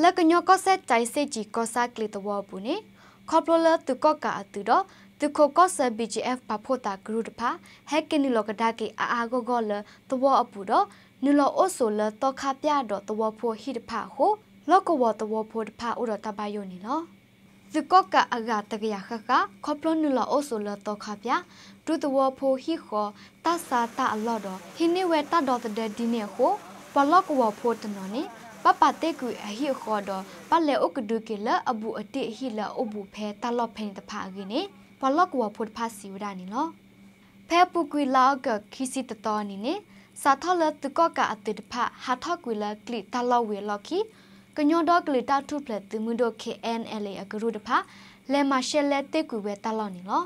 လကညောကောဆက်တိုင်စစ်ကြီးကောဆက်ကလစ်တဝပူနေခေါပလိုလသူကော့ကာအတူတော့သူခိုကောဆ BGF ပဖို့တာဂရုတဖာဟက်ကနီလောကဒါကေအာအာဂောဂောလတဝအပူတော့နူလောအိုဆိုလတော့ခပြတော့တဝဖို့ဟိတဖာဟုလောကဝတဝဖို့တဖာဥရတဘယိုနေလောသူကော့ကာအဂတကရခခခေါပလိုနူလောအိုဆိုလတော့ခပြတူတဝဖို့ဟိခောတဆာတအလော့တော့ဟိနေဝဲတတော်တဲ့ဒီနေဟုပလောကဝဖို့တနော်နေပပတေကူအဟိခေါ်တော့ပလေဥကဒုကေလအဘူအတိဟိလအဘူဖဲတလော့ဖဲတဖာကိနေပလော့ကဝဖုတ်ဖာစီဝဒနီလောဖဲပုကွေလောက်ကခီစီတတော်နီနေစာထလတကောကအတိတဖာဟာထကွေလကလီတလော့ဝေလော်ခီကညောတော့ကလီတာထုဖလက်သူမှုတို့ KNLA အကရုတဖာလဲမရှဲလဲတေကူဝဲတလော့နီလော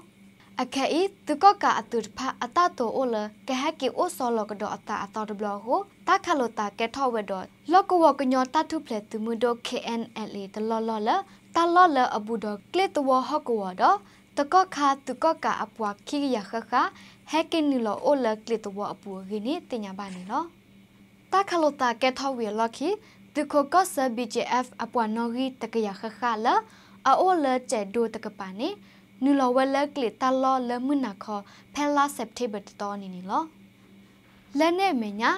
အခဲဤသူကကအတုဖာအတတောအိုလကဟကီအိုဆောလကဒအတာအတော်ဘလဟိုတခလတာကဲထောဝဲတော့လောကဝကညောတတုဖလက်သူမှုတော့ KNLA တလောလောလတလောလအဘူတော့ကလစ်တဝဟကဝတော့တကခါတကကအပွားခိရခခဟက်ကင်းနီလောအိုလကလစ်တဝအပူရင်းနေတင်ညာပါနေလောတခလတာကဲထောဝဲလောခိသူခကဆဘီဂျီအက်အပွားနော်ရီတကရခခလာအိုလကျဲဒိုတကပါနေနူလဝဲလက်ကလတလောလမနာခဖဲလာစက်တေဘာတောနီနီလောလက်နဲ့မညာ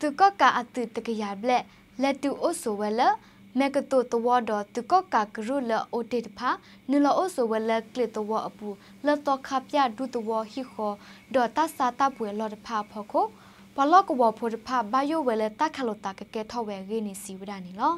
သူကကအတူတကရဘလက်လက်တူအိုဆိုဝဲလက်မကတူတဝဒတူကကကရုလအိုတေတဖာနူလအိုဆိုဝဲလက်ကလတဝအပူလတော့ခပြဒူတဝဟိခောဒေါ်တဆာတပွေလော်တဖာဖောခိုဘလော့ကဝဖို့တဖာဘာယိုဝဲလက်တခလတကကဲထောဝဲရင်းစီဝဒနီလော